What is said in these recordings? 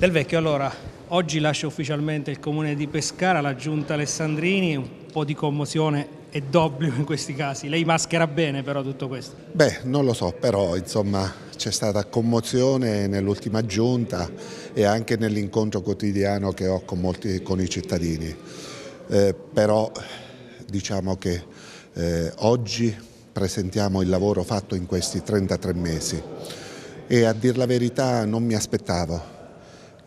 del vecchio. Allora, oggi lascia ufficialmente il comune di Pescara la giunta Alessandrini, un po' di commozione è d'obbligo in questi casi. Lei maschera bene però tutto questo? Beh, non lo so, però insomma c'è stata commozione nell'ultima giunta e anche nell'incontro quotidiano che ho con, molti, con i cittadini. Eh, però diciamo che eh, oggi presentiamo il lavoro fatto in questi 33 mesi e a dir la verità non mi aspettavo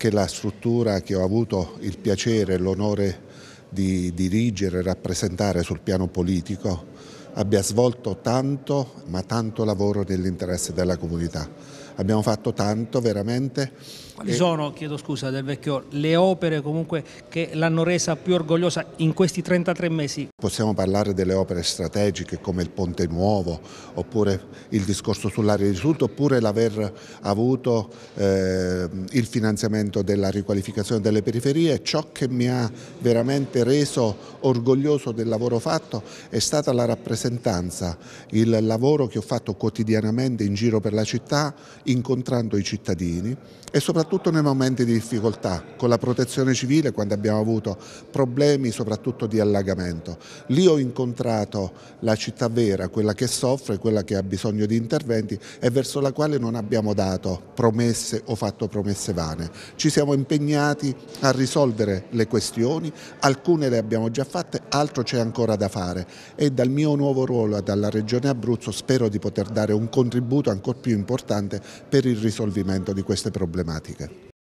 che la struttura che ho avuto il piacere e l'onore di dirigere e rappresentare sul piano politico abbia svolto tanto, ma tanto lavoro nell'interesse della comunità. Abbiamo fatto tanto veramente. Quali e... sono, chiedo scusa del vecchio, le opere comunque che l'hanno resa più orgogliosa in questi 33 mesi? Possiamo parlare delle opere strategiche come il Ponte Nuovo, oppure il discorso sull'area di Sud, oppure l'aver avuto eh, il finanziamento della riqualificazione delle periferie. Ciò che mi ha veramente reso orgoglioso del lavoro fatto è stata la rappresentazione rappresentanza il lavoro che ho fatto quotidianamente in giro per la città, incontrando i cittadini e soprattutto nei momenti di difficoltà, con la protezione civile quando abbiamo avuto problemi soprattutto di allagamento. Lì ho incontrato la città vera, quella che soffre, quella che ha bisogno di interventi e verso la quale non abbiamo dato promesse o fatto promesse vane. Ci siamo impegnati a risolvere le questioni, alcune le abbiamo già fatte, altro c'è ancora da fare e dal mio nuovo nuovo ruolo dalla Regione Abruzzo spero di poter dare un contributo ancora più importante per il risolvimento di queste problematiche.